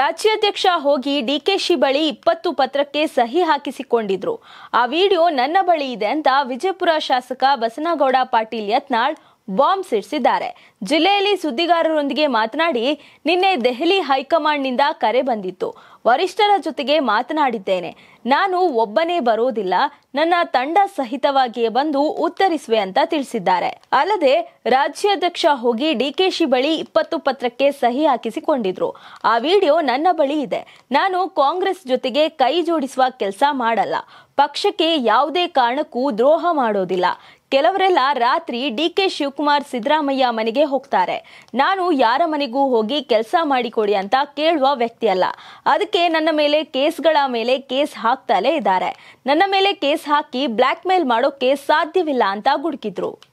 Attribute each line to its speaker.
Speaker 1: ರಾಜ್ಯಾಧ್ಯಕ್ಷ ಹೋಗಿ ಶಿ ಬಳಿ ಇಪ್ಪತ್ತು ಪತ್ರಕ್ಕೆ ಸಹಿ ಹಾಕಿಸಿಕೊಂಡಿದ್ರು ಆ ವಿಡಿಯೋ ನನ್ನ ಬಳಿ ಇದೆ ಅಂತ ವಿಜಯಪುರ ಶಾಸಕ ಬಸನಗೌಡ ಪಾಟೀಲ್ ಯತ್ನಾಳ್ ಬಾಂಬ್ ಸಿಡಿಸಿದ್ದಾರೆ ಜಿಲ್ಲೆಯಲ್ಲಿ ಸುದ್ದಿಗಾರರೊಂದಿಗೆ ಮಾತನಾಡಿ ನಿನ್ನೆ ದೆಹಲಿ ಹೈಕಮಾಂಡ್ನಿಂದ ಕರೆ ಬಂದಿತ್ತು ವರಿಷ್ಠರ ಜೊತೆಗೆ ಮಾತನಾಡಿದ್ದೇನೆ ನಾನು ಒಬ್ಬನೇ ಬರೋದಿಲ್ಲ ನನ್ನ ತಂಡ ಸಹಿತವಾಗಿಯೇ ಬಂದು ಉತ್ತರಿಸುವೆ ಅಂತ ತಿಳಿಸಿದ್ದಾರೆ ಅಲ್ಲದೆ ರಾಜ್ಯಾಧ್ಯಕ್ಷ ಹೋಗಿ ಡಿಕೆಶಿ ಬಳಿ ಇಪ್ಪತ್ತು ಪತ್ರಕ್ಕೆ ಸಹಿ ಹಾಕಿಸಿಕೊಂಡಿದ್ರು ಆ ವಿಡಿಯೋ ನನ್ನ ಬಳಿ ಇದೆ ನಾನು ಕಾಂಗ್ರೆಸ್ ಜೊತೆಗೆ ಕೈ ಜೋಡಿಸುವ ಕೆಲಸ ಮಾಡಲ್ಲ ಪಕ್ಷಕ್ಕೆ ಯಾವುದೇ ಕಾರಣಕ್ಕೂ ದ್ರೋಹ ಮಾಡೋದಿಲ್ಲ ಕೆಲವರೆಲ್ಲ ರಾತ್ರಿ ಡಿ ಕೆ ಶಿವಕುಮಾರ್ ಸಿದ್ದರಾಮಯ್ಯ ಮನೆಗೆ ಹೋಗ್ತಾರೆ ನಾನು ಯಾರ ಮನೆಗೂ ಹೋಗಿ ಕೆಲಸ ಮಾಡಿಕೊಡಿ ಅಂತ ಕೇಳುವ ವ್ಯಕ್ತಿ ಅಲ್ಲ ಅದಕ್ಕೆ ನನ್ನ ಮೇಲೆ ಕೇಸ್ಗಳ ಮೇಲೆ ಕೇಸ್ ಹಾಕ್ತಲೇ ಇದ್ದಾರೆ ನನ್ನ ಮೇಲೆ ಕೇಸ್ ಹಾಕಿ ಬ್ಲ್ಯಾಕ್ ಮೇಲ್ ಮಾಡೋಕೆ ಸಾಧ್ಯವಿಲ್ಲ ಅಂತ ಗುಡುಕಿದ್ರು